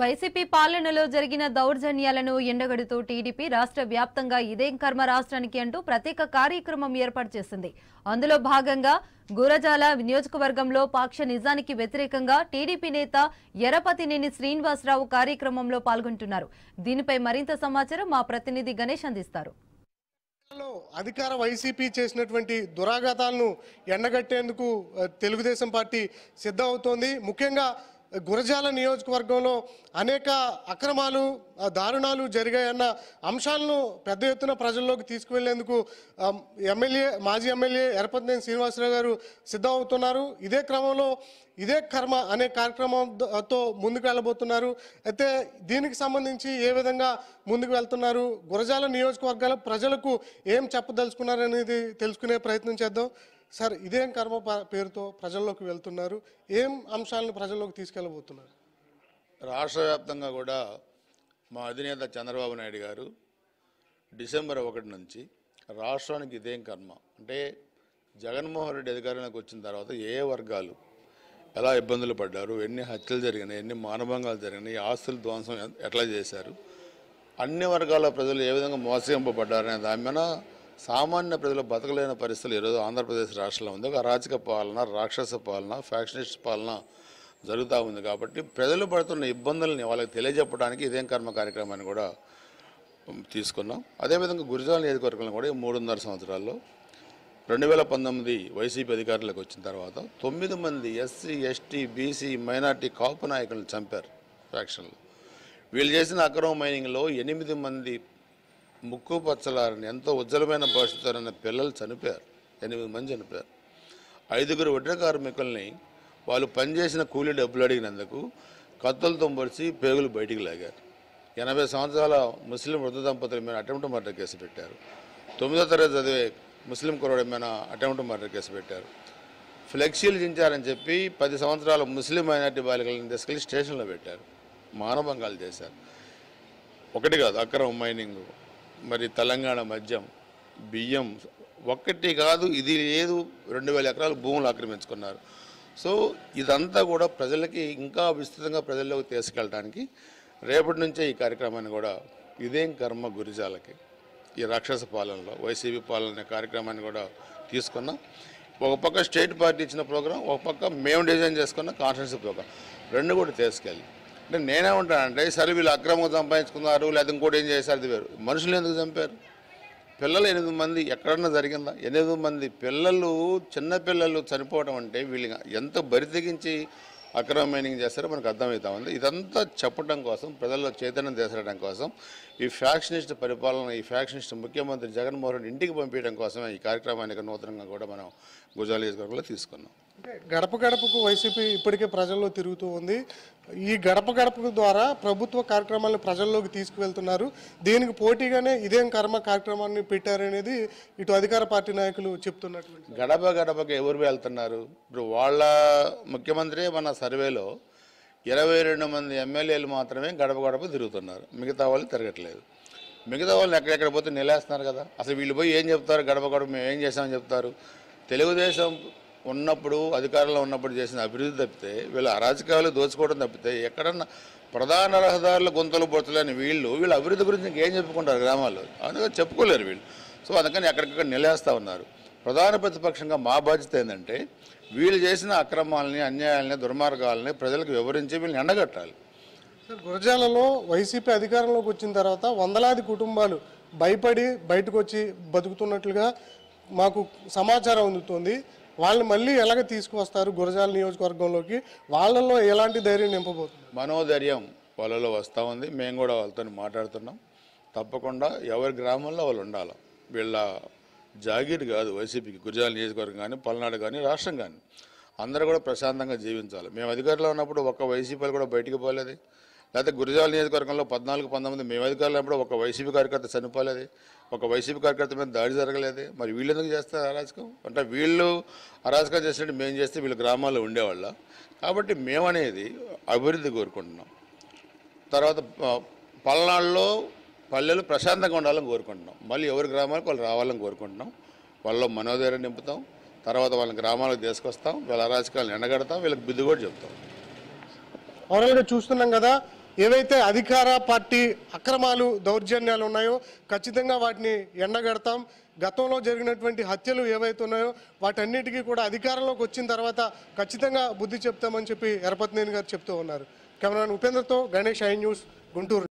YCP పాలనలో జరిగిన దౌర్జన్యాలను ఎండగడుతూ TDP రాష్ట్ర వ్యాప్తంగా ఇదేం కర్మ రాష్ట్రానికి అంటూ ప్రత్యేక కార్యక్రమం ఏర్పాటు చేసింది అందులో భాగంగా గురజాల నియోజకవర్గంలో పాక్ష నిజానికి వ్యతిరేకంగా టీడీపీ నేత ఎరపతినేని శ్రీనివాసరావు కార్యక్రమంలో పాల్గొంటున్నారు దీనిపై మరింత సమాచారం మా ప్రతినిధి గణేష్ అందిస్తారు అధికార వైసీపీ చేసినటువంటి దురాఘాతాలను ఎండగట్టేందుకు తెలుగుదేశం పార్టీ సిద్ధమవుతోంది ముఖ్యంగా గురజాల నియోజకవర్గంలో అనేక అక్రమాలు దారుణాలు జరిగాయన్న అంశాలను పెద్ద ఎత్తున ప్రజల్లోకి తీసుకువెళ్లేందుకు ఎమ్మెల్యే మాజీ ఎమ్మెల్యే ఎరపతినేని శ్రీనివాసరావు గారు సిద్ధం అవుతున్నారు ఇదే క్రమంలో ఇదే కర్మ అనే కార్యక్రమంతో ముందుకు వెళ్ళబోతున్నారు అయితే దీనికి సంబంధించి ఏ విధంగా ముందుకు వెళ్తున్నారు గురజాల నియోజకవర్గాల ప్రజలకు ఏం చెప్పదలుచుకున్నారనేది తెలుసుకునే ప్రయత్నం చేద్దాం సార్ ఇదేం కర్మ పేరుతో ప్రజల్లోకి వెళ్తున్నారు ఏం అంశాలను ప్రజల్లోకి తీసుకెళ్ళబోతున్నారు రాష్ట్ర వ్యాప్తంగా కూడా మా అధినేత చంద్రబాబు నాయుడు గారు డిసెంబర్ ఒకటి నుంచి రాష్ట్రానికి ఇదేం కర్మ అంటే జగన్మోహన్ రెడ్డి అధికారంలోకి వచ్చిన తర్వాత ఏ వర్గాలు ఎలా ఇబ్బందులు పడ్డారు ఎన్ని హత్యలు జరిగినాయి ఎన్ని మానభంగాలు జరిగినాయి ఆస్తులు ధ్వంసం ఎట్లా చేశారు అన్ని వర్గాల ప్రజలు ఏ విధంగా మోసగింపబడ్డారనే దాని మీద సామాన్య ప్రజలు బతకలేని పరిస్థితులు ఈరోజు ఆంధ్రప్రదేశ్ రాష్ట్రంలో ఉంది ఒక అరాచక పాలన రాక్షస పాలన ఫ్యాక్షనిస్ట్ పాలన జరుగుతూ ఉంది కాబట్టి ప్రజలు పడుతున్న ఇబ్బందులని వాళ్ళకి తెలియజెప్పడానికి ఇదేం కర్మ కార్యక్రమాన్ని కూడా తీసుకున్నాం అదేవిధంగా గురిజాల నియోజకవర్గంలో కూడా ఈ మూడున్నర సంవత్సరాల్లో రెండు వేల పంతొమ్మిది వైసీపీ అధికారులకు వచ్చిన తర్వాత తొమ్మిది మంది SC ST BC minority Kapu నాయకులను చంపారు ఫ్యాక్షన్లు వీళ్ళు చేసిన అక్రమ మైనింగ్లో ఎనిమిది మంది ముక్కు పచ్చలారని ఎంతో ఉజ్జలమైన ఉన్న పిల్లలు చనిపోయారు ఎనిమిది మంది చనిపోయారు ఐదుగురు వడ్ర కార్మికుల్ని వాళ్ళు పనిచేసిన కూలీ డబ్బులు అడిగినందుకు కత్తులతో పొడిచి పేగులు బయటికి లాగారు ఎనభై సంవత్సరాల ముస్లిం వృద్ధ దంపతుల మీద అటెంప్ట్ మర్డర్ కేసు పెట్టారు తొమ్మిదో తరగతి చదివే ముస్లిం కురవడి మీద అటెంప్ట్ మర్డర్ కేసు పెట్టారు ఫ్లెక్సీలు దించారని చెప్పి పది సంవత్సరాల ముస్లిం మైనార్టీ బాలికలను తీసుకెళ్లి స్టేషన్లో పెట్టారు మానభంగాలు చేశారు ఒకటి కాదు అక్రమ మైనింగ్ మరి తెలంగాణ మద్యం బియ్యం ఒక్కటి కాదు ఇది లేదు రెండు వేల ఎకరాలు భూములు ఆక్రమించుకున్నారు సో ఇదంతా కూడా ప్రజలకి ఇంకా విస్తృతంగా ప్రజల్లోకి తీసుకెళ్ళడానికి రేపటి నుంచే ఈ కార్యక్రమాన్ని కూడా ఇదేం కర్మ గురిజాలకి ఈ రాక్షస పాలనలో వైసీపీ పాలన కార్యక్రమాన్ని కూడా తీసుకున్నాం ఒక పక్క స్టేట్ పార్టీ ఇచ్చిన ప్రోగ్రాం ఒక పక్క మేము డిజైన్ చేసుకున్న కాన్స్టిట్యూన్సీ ప్రోగ్రాం రెండు కూడా తీసుకెళ్ళి అంటే నేనే అంటే సరే వీళ్ళు అక్రమంగా సంపాదించుకున్నారు లేదా ఇంకోటి ఏం చేశారు అది వేరు మనుషులు ఎందుకు చంపారు పిల్లలు ఎనిమిది మంది ఎక్కడన్నా జరిగిందా ఎనిమిది మంది పిల్లలు చిన్నపిల్లలు చనిపోవడం అంటే వీళ్ళు ఎంత బరి తెగించి అక్రమ మైనింగ్ చేస్తారో మనకు అర్థమవుతా ఉంది ఇదంతా చెప్పడం కోసం ప్రజల్లో చైతన్యం తీసుకురావడం కోసం ఈ ఫ్యాక్షనిస్ట్ పరిపాలన ఈ ఫ్యాక్షనిస్ట్ ముఖ్యమంత్రి జగన్మోహన్ రెడ్డి ఇంటికి పంపించడం కోసమే ఈ కార్యక్రమానికి నూతనంగా కూడా మనం గుజరాల్ నియోజకవర్గంలో తీసుకున్నాం గడప గడపకు వైసీపీ ఇప్పటికే ప్రజల్లో తిరుగుతూ ఉంది ఈ గడప గడప ద్వారా ప్రభుత్వ కార్యక్రమాలను ప్రజల్లోకి తీసుకువెళ్తున్నారు దీనికి పోటీగానే ఇదేం కర్మ కార్యక్రమాన్ని పెట్టారనేది ఇటు అధికార పార్టీ నాయకులు చెప్తున్నటువంటి గడప గడపకు ఎవరు వెళ్తున్నారు ఇప్పుడు వాళ్ళ ముఖ్యమంత్రి మన సర్వేలో ఇరవై రెండు మంది ఎమ్మెల్యేలు మాత్రమే గడప గడప తిరుగుతున్నారు మిగతా వాళ్ళు తిరగట్లేదు మిగతా వాళ్ళు ఎక్కడెక్కడ పోతే నిలేస్తున్నారు కదా అసలు వీళ్ళు పోయి ఏం చెప్తారు గడప గడప మేము ఏం చేసామని చెప్తారు తెలుగుదేశం ఉన్నప్పుడు అధికారంలో ఉన్నప్పుడు చేసిన అభివృద్ధి తప్పితే వీళ్ళు అరాజకాలు దోచుకోవడం తప్పితే ఎక్కడన్నా ప్రధాన రహదారుల గుంతలు పొడతలేని వీళ్ళు వీళ్ళు అభివృద్ధి గురించి ఇంకేం చెప్పుకుంటారు గ్రామాల్లో అందుకని చెప్పుకోలేరు వీళ్ళు సో అందుకని ఎక్కడికక్కడ నిలేస్తూ ఉన్నారు ప్రధాన ప్రతిపక్షంగా మా బాధ్యత ఏంటంటే వీళ్ళు చేసిన అక్రమాలని అన్యాయాలని దుర్మార్గాలని ప్రజలకు వివరించి వీళ్ళని ఎండగట్టాలి గురజాలలో వైసీపీ అధికారంలోకి వచ్చిన తర్వాత వందలాది కుటుంబాలు భయపడి బయటకు వచ్చి బతుకుతున్నట్లుగా మాకు సమాచారం అందుతోంది వాళ్ళని మళ్ళీ ఎలాగ తీసుకువస్తారు గురజాల నియోజకవర్గంలోకి వాళ్ళల్లో ఎలాంటి ధైర్యం నింపబోతుంది మనోధైర్యం వాళ్ళలో వస్తూ ఉంది మేము కూడా వాళ్ళతో మాట్లాడుతున్నాం తప్పకుండా ఎవరి గ్రామంలో వాళ్ళు ఉండాలి వీళ్ళ జాగీర్ కాదు వైసీపీకి గురజాల నియోజకవర్గం కానీ పల్నాడు కానీ రాష్ట్రం కానీ అందరూ కూడా ప్రశాంతంగా జీవించాలి మేము అధికారంలో ఉన్నప్పుడు ఒక్క వైసీపీలు కూడా బయటికి పోలేదు లేకపోతే గురజాల నియోజకవర్గంలో పద్నాలుగు పంతొమ్మిది మేము అధికారులు ఉన్నప్పుడు ఒక వైసీపీ కార్యకర్త చనిపోలేదు ఒక వైసీపీ కార్యకర్త మీద దాడి జరగలేదు మరి వీళ్ళు ఎందుకు చేస్తారు అరాచకం అంటే వీళ్ళు అరాచకం చేసినట్టు మేము చేస్తే వీళ్ళు గ్రామాల్లో ఉండేవాళ్ళ కాబట్టి మేమనేది అభివృద్ధి కోరుకుంటున్నాం తర్వాత పల్నాడులో పల్లెలు ప్రశాంతంగా ఉండాలని కోరుకుంటున్నాం మళ్ళీ ఎవరి గ్రామాలకు వాళ్ళు రావాలని కోరుకుంటున్నాం వాళ్ళు మనోధైర్యం నింపుతాం తర్వాత వాళ్ళని గ్రామాలకు తీసుకొస్తాం వీళ్ళ అరాచకాలను ఎండగడతాం వీళ్ళకి బిద్దు కూడా చెప్తాం ఓవరాల్గా చూస్తున్నాం కదా ఏవైతే అధికార పార్టీ అక్రమాలు దౌర్జన్యాలు ఉన్నాయో ఖచ్చితంగా వాటిని ఎండగడతాం గతంలో జరిగినటువంటి హత్యలు ఏవైతే ఉన్నాయో వాటన్నిటికీ కూడా అధికారంలోకి వచ్చిన తర్వాత ఖచ్చితంగా బుద్ధి చెప్తామని చెప్పి ఎరపతి గారు చెప్తూ ఉన్నారు కెమెరాన్ ఉపేంద్రతో గణేష్ ఐ న్యూస్ గుంటూరు